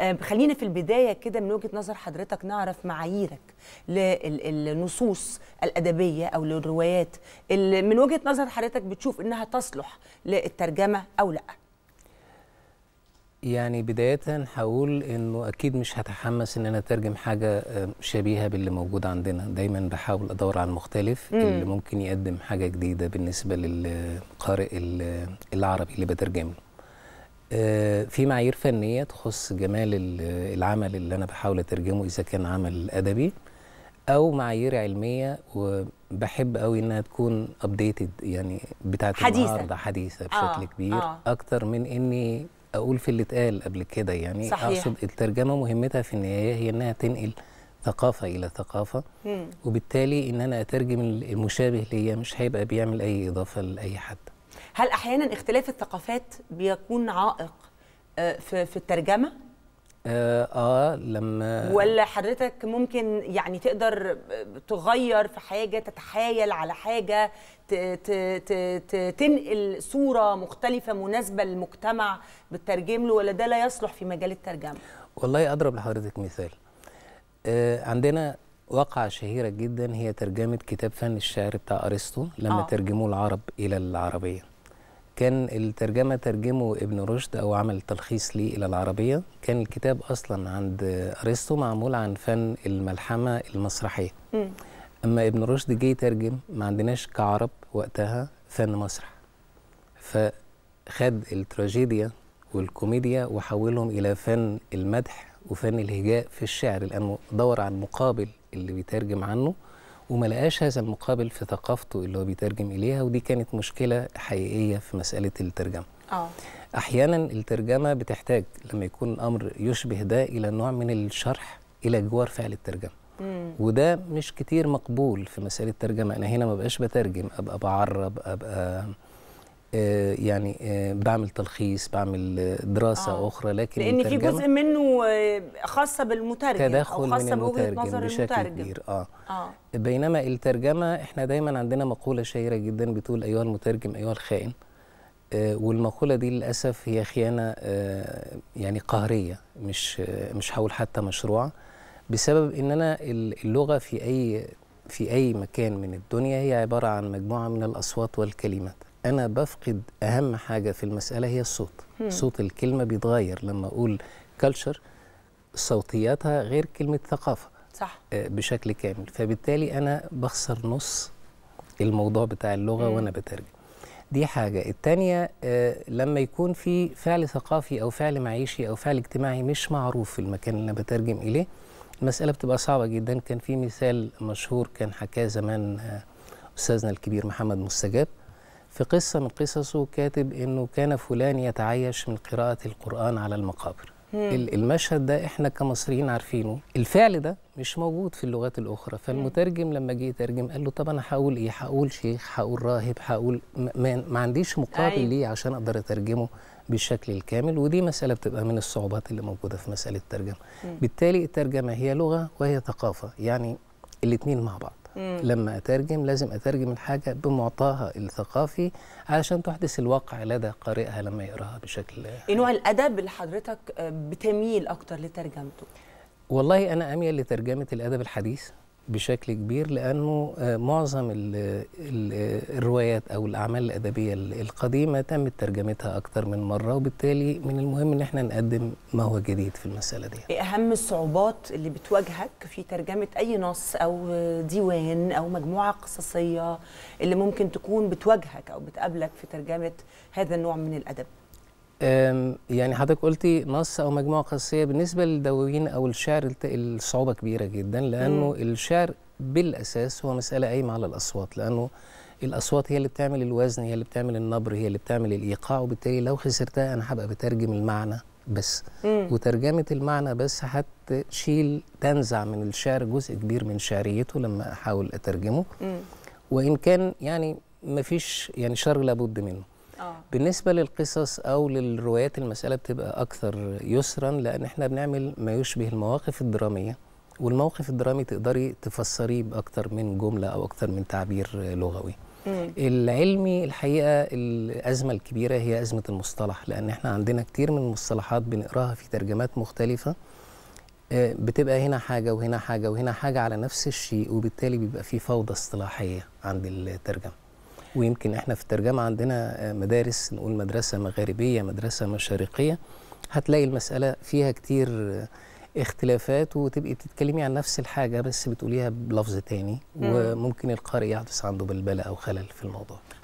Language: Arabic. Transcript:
آه، خلينا في البدايه كده من وجهه نظر حضرتك نعرف معاييرك للنصوص الادبيه او للروايات اللي من وجهه نظر حضرتك بتشوف انها تصلح للترجمه او لا يعني بداية هقول انه اكيد مش هتحمس ان انا اترجم حاجة آه، شبيهة باللي موجود عندنا دايما بحاول ادور على المختلف مم. اللي ممكن يقدم حاجة جديدة بالنسبة للقارئ العربي اللي بترجم له آه، في معايير فنيه تخص جمال العمل اللي انا بحاول اترجمه اذا كان عمل ادبي او معايير علميه وبحب قوي انها تكون ابديتد يعني بتاعت حديثة. النهارده حديثه بشكل آه. كبير آه. اكتر من اني اقول في اللي اتقال قبل كده يعني صحيح. اقصد الترجمه مهمتها في النهايه هي انها تنقل ثقافه الى ثقافه مم. وبالتالي ان انا اترجم المشابه ليا مش هيبقى بيعمل اي اضافه لاي حد هل احيانا اختلاف الثقافات بيكون عائق آه، في في الترجمه آه, اه لما ولا حضرتك ممكن يعني تقدر تغير في حاجه تتحايل على حاجه ت ت ت تنقل صوره مختلفه مناسبه للمجتمع بتترجم له ولا ده لا يصلح في مجال الترجمه والله اضرب لحضرتك مثال آه عندنا واقعة شهيرة جدا هي ترجمة كتاب فن الشعر بتاع أرسطو لما آه. ترجموه العرب إلى العربية كان الترجمة ترجمه ابن رشد أو عمل تلخيص ليه إلى العربية كان الكتاب أصلا عند أرسطو معمول عن فن الملحمة المسرحية أما ابن رشد جه ترجم ما عندناش كعرب وقتها فن مسرح فخد التراجيديا والكوميديا وحولهم إلى فن المدح وفن الهجاء في الشعر لأنه دور على المقابل اللي بيترجم عنه وما لقاش هذا المقابل في ثقافته اللي هو بيترجم اليها ودي كانت مشكله حقيقيه في مساله الترجمه أوه. احيانا الترجمه بتحتاج لما يكون الامر يشبه ده الى نوع من الشرح الى جوار فعل الترجمه مم. وده مش كتير مقبول في مساله الترجمه انا هنا ما بقاش بترجم ابقى بعرب ابقى آه، يعني آه، بعمل تلخيص بعمل آه، دراسه آه. اخرى لكن لان في جزء منه خاصه بالمترجم تدخل او خاصه بوجهه نظر بشكل المترجم كبير آه. اه بينما الترجمه احنا دايما عندنا مقوله شهيره جدا بتقول ايها المترجم ايها الخائن آه والمقوله دي للاسف هي خيانه آه يعني قهريه مش آه مش هقول حتى مشروع بسبب ان انا اللغه في اي في اي مكان من الدنيا هي عباره عن مجموعه من الاصوات والكلمات انا بفقد اهم حاجه في المساله هي الصوت مم. صوت الكلمه بيتغير لما اقول كلتشر صوتياتها غير كلمه ثقافه صح آه، بشكل كامل فبالتالي انا بخسر نص الموضوع بتاع اللغه مم. وانا بترجم دي حاجه الثانيه آه، لما يكون في فعل ثقافي او فعل معيشي او فعل اجتماعي مش معروف في المكان اللي انا بترجم اليه المساله بتبقى صعبه جدا كان في مثال مشهور كان حكاه زمان آه، استاذنا الكبير محمد مستجاب في قصة من قصصه كاتب أنه كان فلان يتعيش من قراءة القرآن على المقابر المشهد ده احنا كمصريين عارفينه الفعل ده مش موجود في اللغات الاخرى فالمترجم لما جه يترجم قال له طب انا هقول ايه هقول شيخ هقول راهب هقول ما, ما عنديش مقابل أي. أيوه. ليه عشان اقدر اترجمه بالشكل الكامل ودي مساله بتبقى من الصعوبات اللي موجوده في مساله الترجمه بالتالي الترجمه هي لغه وهي ثقافه يعني الاثنين مع بعض مم. لما أترجم لازم أترجم الحاجة بمعطاها الثقافي علشان تحدث الواقع لدى قارئها لما يقراها بشكل إيه نوع الأدب اللي حضرتك آه، بتميل أكتر لترجمته؟ والله أنا أميل لترجمة الأدب الحديث بشكل كبير لانه آه، معظم الـ الـ الروايات او الاعمال الادبيه القديمه تم ترجمتها اكثر من مره وبالتالي من المهم ان احنا نقدم ما هو جديد في المساله دي. ايه اهم الصعوبات اللي بتواجهك في ترجمه اي نص او ديوان او مجموعه قصصيه اللي ممكن تكون بتواجهك او بتقابلك في ترجمه هذا النوع من الادب؟ يعني حضرتك قلتي نص او مجموعه قصصيه بالنسبه للدواوين او الشعر الصعوبه كبيره جدا لانه مم. الشعر بالاساس هو مساله قايمه على الاصوات لانه الاصوات هي اللي بتعمل الوزن هي اللي بتعمل النبر هي اللي بتعمل الايقاع وبالتالي لو خسرتها انا هبقى بترجم المعنى بس مم. وترجمه المعنى بس هتشيل تنزع من الشعر جزء كبير من شعريته لما احاول اترجمه مم. وان كان يعني ما فيش يعني شر لابد منه آه. بالنسبه للقصص او للروايات المساله بتبقى اكثر يسرا لان احنا بنعمل ما يشبه المواقف الدراميه والموقف الدرامي تقدري تفسريه باكثر من جمله او اكثر من تعبير لغوي مم. العلمي الحقيقه الازمه الكبيره هي ازمه المصطلح لان احنا عندنا كتير من المصطلحات بنقراها في ترجمات مختلفه آه، بتبقى هنا حاجه وهنا حاجه وهنا حاجه على نفس الشيء وبالتالي بيبقى في فوضى اصطلاحيه عند الترجمه ويمكن احنا في الترجمه عندنا آه، مدارس نقول مدرسه مغاربيه مدرسه مشارقيه هتلاقي المساله فيها كتير آه، اختلافات وتبقي بتتكلمي عن نفس الحاجه بس بتقوليها بلفظ تاني وممكن القارئ يحدث عنده بلبله او خلل في الموضوع